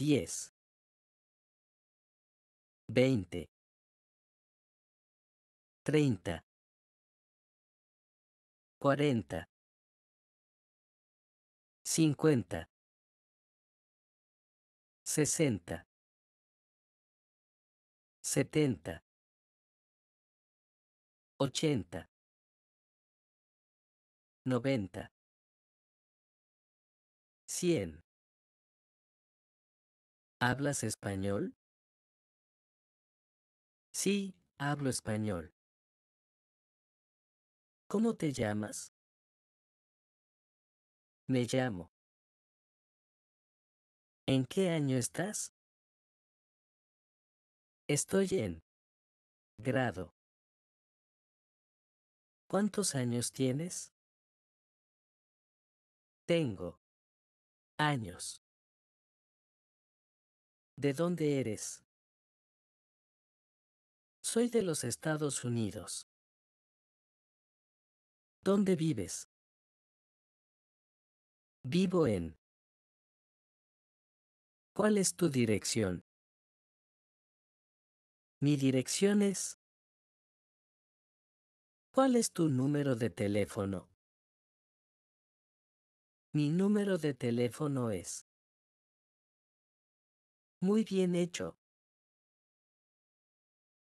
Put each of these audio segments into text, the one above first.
10 20 30 40 50 60 70 80 90 100 ¿Hablas español? Sí, hablo español. ¿Cómo te llamas? Me llamo. ¿En qué año estás? Estoy en grado. ¿Cuántos años tienes? Tengo años. ¿De dónde eres? Soy de los Estados Unidos. ¿Dónde vives? Vivo en. ¿Cuál es tu dirección? Mi dirección es. ¿Cuál es tu número de teléfono? Mi número de teléfono es. Muy bien hecho.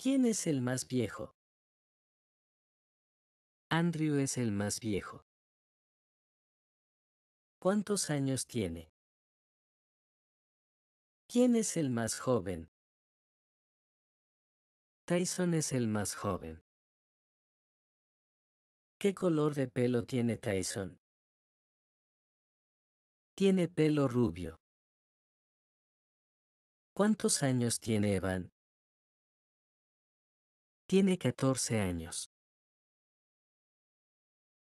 ¿Quién es el más viejo? Andrew es el más viejo. ¿Cuántos años tiene? ¿Quién es el más joven? Tyson es el más joven. ¿Qué color de pelo tiene Tyson? Tiene pelo rubio. ¿Cuántos años tiene Evan? Tiene 14 años.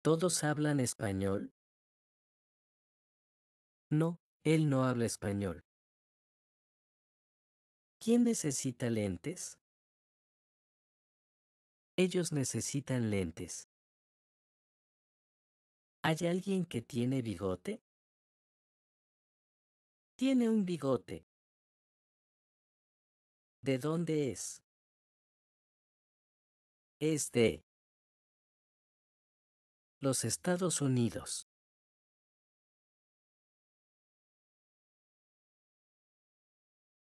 ¿Todos hablan español? No, él no habla español. ¿Quién necesita lentes? Ellos necesitan lentes. ¿Hay alguien que tiene bigote? Tiene un bigote. ¿De dónde es? Es de los Estados Unidos.